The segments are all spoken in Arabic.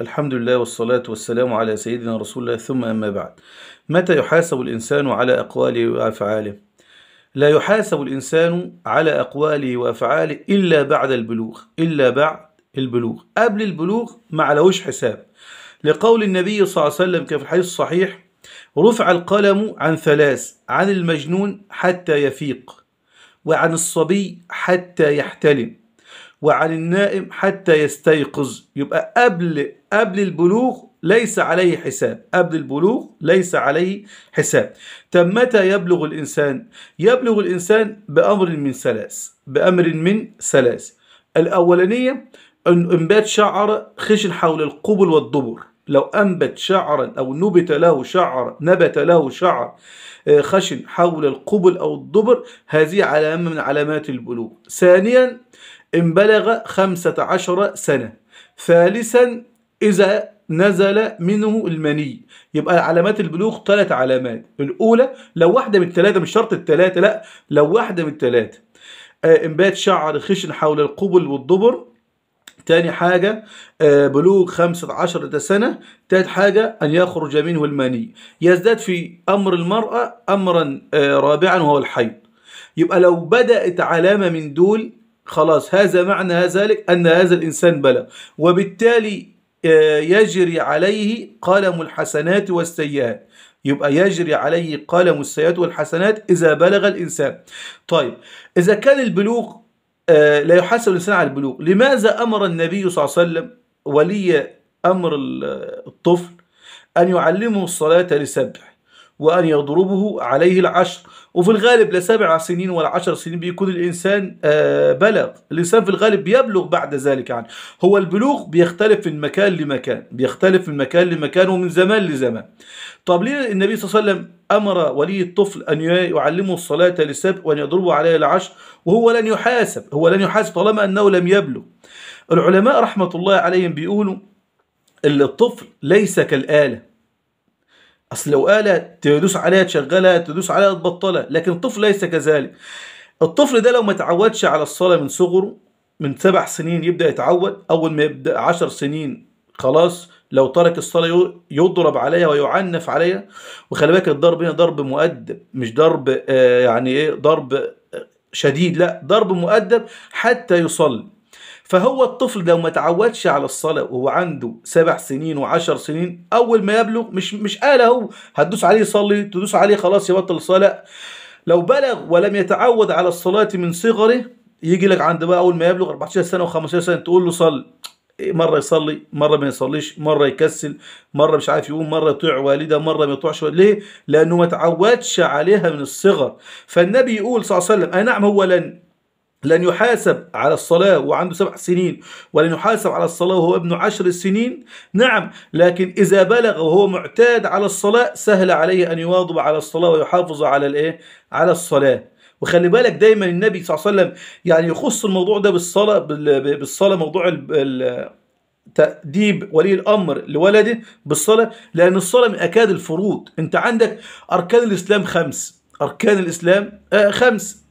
الحمد لله والصلاة والسلام على سيدنا رسول الله ثم أما بعد متى يحاسب الإنسان على أقواله وأفعاله؟ لا يحاسب الإنسان على أقواله وأفعاله إلا بعد البلوغ إلا بعد البلوغ قبل البلوغ ما علوش حساب لقول النبي صلى الله عليه وسلم كما في الحديث الصحيح رفع القلم عن ثلاث عن المجنون حتى يفيق وعن الصبي حتى يحتلم وعن النائم حتى يستيقظ يبقى قبل قبل البلوغ ليس عليه حساب قبل البلوغ ليس عليه حساب طب متى يبلغ الإنسان يبلغ الإنسان بأمر من ثلاث بأمر من ثلاث الأولانية انبات شعر خشن حول القبل والدبر لو أنبت شعرا أو نبت له شعر نبت له شعر آه، خشن حول القبل أو الدبر هذه علامة من علامات البلوغ ثانيا إن بلغ 15 سنة ثالثا إذا نزل منه المني يبقى علامات البلوغ ثلاث علامات الأولى لو واحدة من الثلاثة مش شرط الثلاثة لا لو واحدة من الثلاثة آه انبات شعر خشن حول القبل والضبر تاني حاجة آه، بلوغ خمسة عشرة سنة تالت حاجة أن يخرج منه المني يزداد في أمر المرأة أمرا آه، رابعا وهو الحيض يبقى لو بدأت علامة من دول خلاص هذا معنى ذلك أن هذا الإنسان بلغ وبالتالي آه، يجري عليه قلم الحسنات والسيئات يبقى يجري عليه قلم السيئات والحسنات إذا بلغ الإنسان طيب إذا كان البلوغ آه، لا يحاسب الإنسان على البلوغ لماذا أمر النبي صلى الله عليه وسلم ولي أمر الطفل أن يعلمه الصلاة لسبح وأن يضربه عليه العشر وفي الغالب لا سبع سنين ولا عشر سنين بيكون الإنسان آه، بلغ الإنسان في الغالب بيبلغ بعد ذلك عنه هو البلوغ بيختلف من مكان لمكان بيختلف من مكان لمكان ومن زمان لزمان طب ليه النبي صلى الله عليه وسلم أمر ولي الطفل أن يعلمه الصلاة للسبع وأن يضربه عليه العشر وهو لن يحاسب هو لن يحاسب طالما أنه لم يبلغ العلماء رحمة الله عليهم بيقولوا الطفل ليس كالآلة اصل لو آلة تدوس عليها تشغلها تدوس عليها تبطلها لكن الطفل ليس كذلك الطفل ده لو ما تعودش على الصلاة من صغره من سبع سنين يبدأ يتعود أول ما يبدأ عشر سنين خلاص لو ترك الصلاة يضرب عليها ويعنف عليها وخلي بالك الضرب هنا ضرب مؤدب مش ضرب آه، يعني ايه ضرب شديد لا ضرب مؤدب حتى يصلي فهو الطفل لو ما تعودش على الصلاة وهو عنده سبع سنين وعشر سنين أول ما يبلغ مش مش آلة هو هتدوس عليه يصلي تدوس عليه خلاص يبطل الصلاة لو بلغ ولم يتعود على الصلاة من صغره يجي لك عند بقى أول ما يبلغ 14 سنة و15 سنة تقول له صلي مرة يصلي مرة ما يصليش مرة يكسل مرة مش عارف يقوم مرة يطيع والده مرة ما يطيعش ليه لأنه ما تعودش عليها من الصغر فالنبي يقول صلى الله عليه وسلم أي نعم هو لن لن يحاسب على الصلاة وعنده سبع سنين ولن يحاسب على الصلاة وهو ابن عشر سنين نعم لكن إذا بلغ وهو معتاد على الصلاة سهل عليه أن يواظب على الصلاة ويحافظ على الإيه؟ على الصلاة وخلي بالك دايما النبي صلى الله عليه وسلم يعني يخص الموضوع ده بالصلاة بالصلاة موضوع تأديب ولي الأمر لولده بالصلاة لأن الصلاة من أكاد الفروض أنت عندك أركان الإسلام خمس أركان الإسلام آه، خمس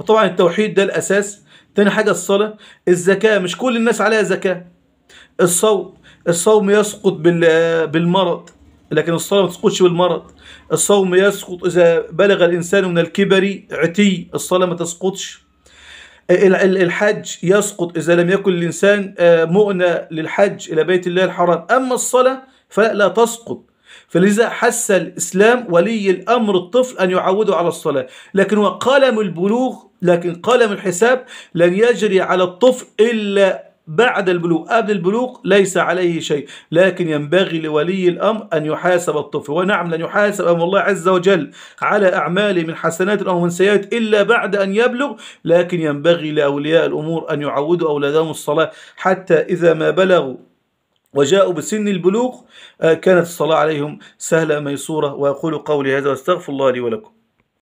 فطبعا التوحيد ده الأساس تاني حاجة الصلاة الزكاة مش كل الناس عليها زكاة الصوم الصوم يسقط بالمرض لكن الصلاة ما تسقطش بالمرض الصوم يسقط إذا بلغ الإنسان من الكبر عتي الصلاة ما تسقطش الحج يسقط إذا لم يكن الإنسان آه، مؤنى للحج إلى بيت الله الحرام أما الصلاة فلا لا تسقط فلذا حس الإسلام ولي الأمر الطفل أن يعوده على الصلاة لكن وقلم البلوغ لكن قلم الحساب لن يجري على الطفل إلا بعد البلوغ قبل البلوغ ليس عليه شيء لكن ينبغي لولي الأمر أن يحاسب الطفل ونعم لن يحاسب أمر الله عز وجل على أعماله من حسنات أو من سيئات إلا بعد أن يبلغ لكن ينبغي لأولياء الأمور أن يعودوا أولادهم الصلاة حتى إذا ما بلغوا وجاءوا بسن البلوغ آه، كانت الصلاة عليهم سهلة ميسورة وأقول قولي هذا واستغفر الله لي ولكم